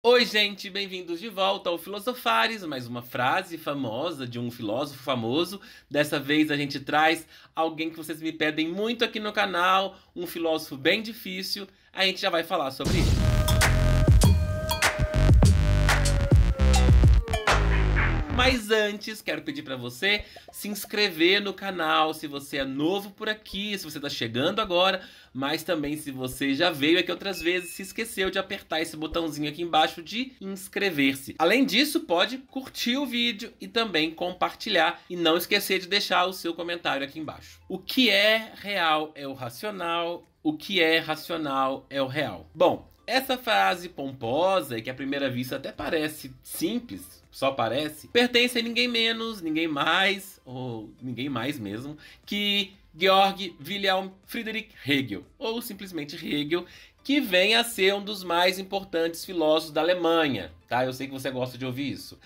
Oi, gente, bem-vindos de volta ao Filosofares, mais uma frase famosa de um filósofo famoso. Dessa vez a gente traz alguém que vocês me pedem muito aqui no canal, um filósofo bem difícil. A gente já vai falar sobre isso. Mas antes, quero pedir para você se inscrever no canal, se você é novo por aqui, se você está chegando agora, mas também se você já veio aqui outras vezes, se esqueceu de apertar esse botãozinho aqui embaixo de inscrever-se. Além disso, pode curtir o vídeo e também compartilhar e não esquecer de deixar o seu comentário aqui embaixo. O que é real é o racional, o que é racional é o real. Bom, essa frase pomposa, que à primeira vista até parece simples, só parece, pertence a ninguém menos, ninguém mais, ou ninguém mais mesmo, que Georg Wilhelm Friedrich Hegel, ou simplesmente Hegel, que vem a ser um dos mais importantes filósofos da Alemanha tá? Eu sei que você gosta de ouvir isso.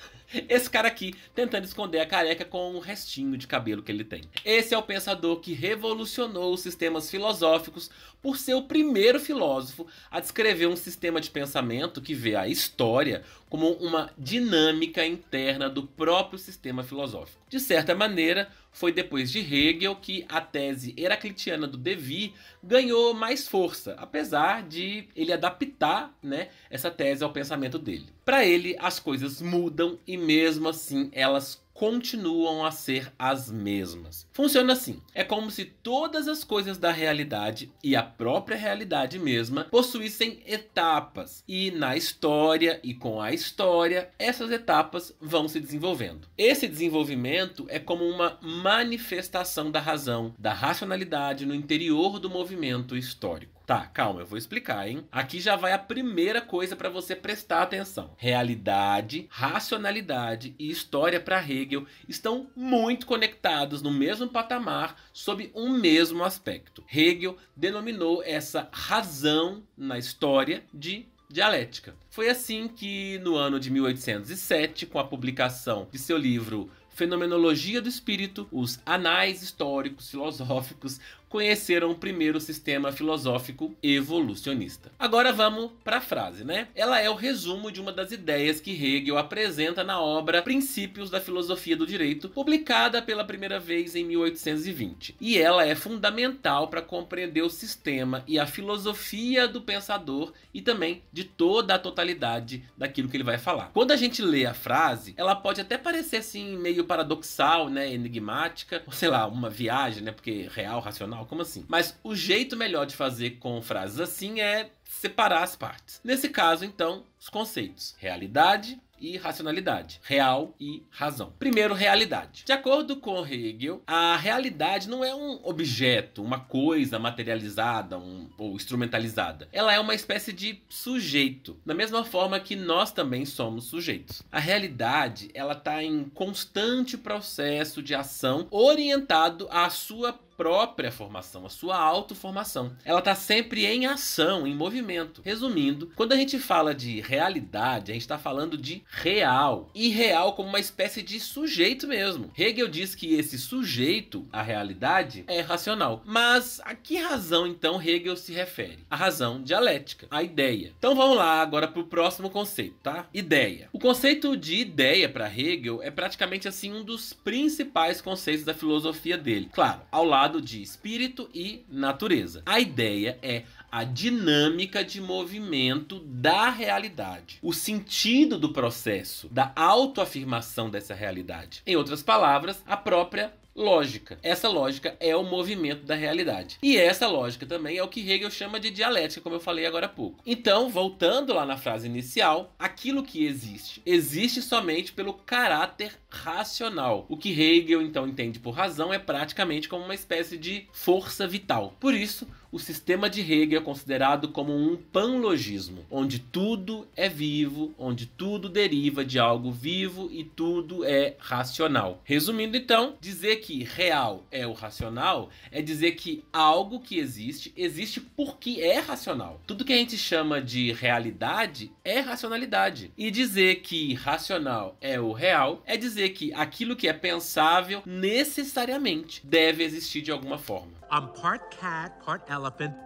Esse cara aqui tentando esconder a careca com um restinho de cabelo que ele tem. Esse é o pensador que revolucionou os sistemas filosóficos por ser o primeiro filósofo a descrever um sistema de pensamento que vê a história como uma dinâmica interna do próprio sistema filosófico. De certa maneira, foi depois de Hegel que a tese heraclitiana do Devi ganhou mais força, apesar de ele adaptar né, essa tese ao pensamento dele. Para ele, as coisas mudam e mesmo assim elas continuam a ser as mesmas. Funciona assim: é como se todas as coisas da realidade e a própria realidade mesma possuíssem etapas, e na história e com a história, essas etapas vão se desenvolvendo. Esse desenvolvimento é como uma manifestação da razão, da racionalidade no interior do movimento histórico. Tá, calma, eu vou explicar, hein? Aqui já vai a primeira coisa para você prestar atenção: realidade, racionalidade e história para Hegel Hegel estão muito conectados no mesmo patamar sob um mesmo aspecto. Hegel denominou essa razão na história de dialética. Foi assim que, no ano de 1807, com a publicação de seu livro Fenomenologia do Espírito, os anais históricos, filosóficos, conheceram o primeiro sistema filosófico evolucionista. Agora vamos para a frase, né? Ela é o resumo de uma das ideias que Hegel apresenta na obra Princípios da Filosofia do Direito, publicada pela primeira vez em 1820. E ela é fundamental para compreender o sistema e a filosofia do pensador e também de toda a totalidade daquilo que ele vai falar. Quando a gente lê a frase, ela pode até parecer assim meio paradoxal, né, enigmática, ou sei lá, uma viagem, né, porque real, racional como assim? Mas o jeito melhor de fazer com frases assim é separar as partes. Nesse caso, então, os conceitos: realidade, e racionalidade, real e razão. Primeiro, realidade. De acordo com Hegel, a realidade não é um objeto, uma coisa materializada um, ou instrumentalizada. Ela é uma espécie de sujeito, da mesma forma que nós também somos sujeitos. A realidade, ela está em constante processo de ação orientado à sua própria formação, a sua autoformação. Ela está sempre em ação, em movimento. Resumindo, quando a gente fala de realidade, a gente está falando de real. E real como uma espécie de sujeito mesmo. Hegel diz que esse sujeito, a realidade, é racional. Mas a que razão então Hegel se refere? A razão dialética, a ideia. Então vamos lá agora para o próximo conceito, tá? Ideia. O conceito de ideia para Hegel é praticamente assim um dos principais conceitos da filosofia dele. Claro, ao lado de espírito e natureza. A ideia é a dinâmica de movimento da realidade, o sentido do processo, da autoafirmação dessa realidade. Em outras palavras, a própria lógica. Essa lógica é o movimento da realidade. E essa lógica também é o que Hegel chama de dialética, como eu falei agora há pouco. Então, voltando lá na frase inicial, aquilo que existe existe somente pelo caráter racional. O que Hegel então entende por razão é praticamente como uma espécie de força vital. Por isso, o sistema de Hegel é considerado como um panlogismo, onde tudo é vivo, onde tudo deriva de algo vivo e tudo é racional. Resumindo, então, dizer que real é o racional é dizer que algo que existe existe porque é racional. Tudo que a gente chama de realidade é racionalidade. E dizer que racional é o real é dizer que aquilo que é pensável necessariamente deve existir de alguma forma. I'm part cat, part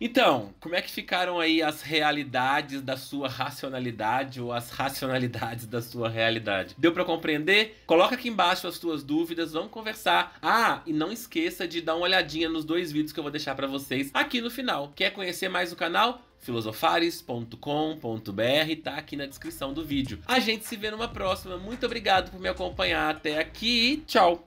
então, como é que ficaram aí as realidades da sua racionalidade ou as racionalidades da sua realidade? Deu para compreender? Coloca aqui embaixo as tuas dúvidas, vamos conversar. Ah, e não esqueça de dar uma olhadinha nos dois vídeos que eu vou deixar para vocês aqui no final. Quer conhecer mais o canal? filosofares.com.br tá aqui na descrição do vídeo. A gente se vê numa próxima. Muito obrigado por me acompanhar até aqui. Tchau.